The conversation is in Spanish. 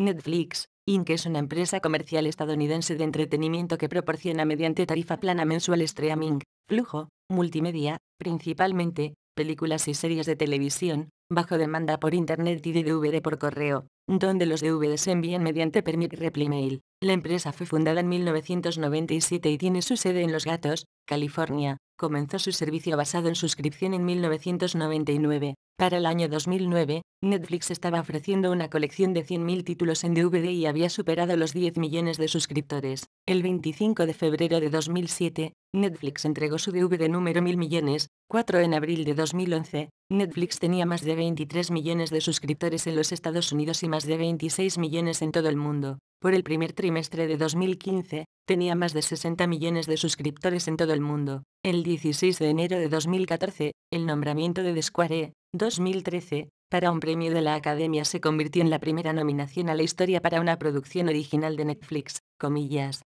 Netflix, Inc. es una empresa comercial estadounidense de entretenimiento que proporciona mediante tarifa plana mensual streaming, flujo, multimedia, principalmente, películas y series de televisión, bajo demanda por Internet y DVD por correo, donde los DVD se envían mediante Permit Mail. La empresa fue fundada en 1997 y tiene su sede en Los Gatos, California, comenzó su servicio basado en suscripción en 1999. Para el año 2009, Netflix estaba ofreciendo una colección de 100.000 títulos en DVD y había superado los 10 millones de suscriptores. El 25 de febrero de 2007, Netflix entregó su DVD número 1.000 millones, 4 en abril de 2011. Netflix tenía más de 23 millones de suscriptores en los Estados Unidos y más de 26 millones en todo el mundo por el primer trimestre de 2015, tenía más de 60 millones de suscriptores en todo el mundo. El 16 de enero de 2014, el nombramiento de Desquare, 2013, para un premio de la Academia se convirtió en la primera nominación a la historia para una producción original de Netflix, comillas,